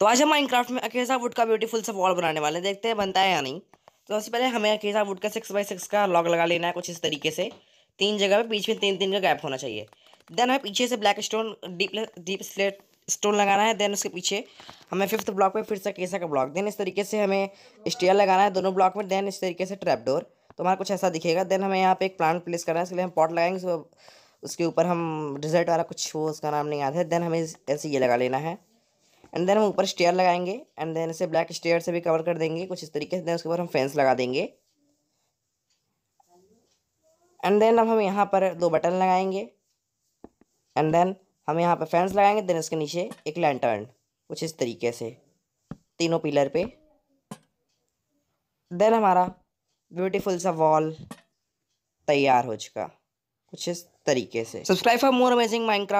तो आज हम माइनक्राफ्ट में अकेजा वुड का ब्यूटीफुल सा वॉल बनाने वाले हैं देखते हैं बनता है या नहीं तो सबसे पहले हमें अकेजा वुड का सिक्स बाई सिक्स का लॉक लगा लेना है कुछ इस तरीके से तीन जगह पे बीच में तीन तीन का गैप होना चाहिए देन हमें पीछे से black stone deep deep slate stone लगाना है देन उसके पीछे हमें फिफ्थ ब्लॉक में फिर से अकेसा का ब्लॉक देन इस तरीके से हमें स्टेयर लगाना है दोनों ब्लॉक में देन इस तरीके से ट्रैप डोर तो हमारा कुछ ऐसा दिखेगा देन हमें यहाँ पे एक प्लांट प्लेस करना है इसके लिए हम पॉट लगाएंगे उसके ऊपर हम डिजर्ट वाला कुछ वो उसका नाम नहीं याद है देन हमें ऐसे ये लगा लेना है एंड देन हम ऊपर स्टेयर लगाएंगे एंड देन इसे ब्लैक स्टेयर से भी कवर कर देंगे कुछ इस तरीके से देन उसके ऊपर हम फेंस लगा देंगे एंड देन अब हम यहाँ पर दो बटन लगाएंगे एंड देन हम यहाँ पर फेंस लगाएंगे देन इसके नीचे एक लैंटर्न कुछ इस तरीके से तीनों पिलर पे देन हमारा ब्यूटीफुल सा वॉल तैयार हो चुका कुछ इस तरीके से subscribe for more amazing mind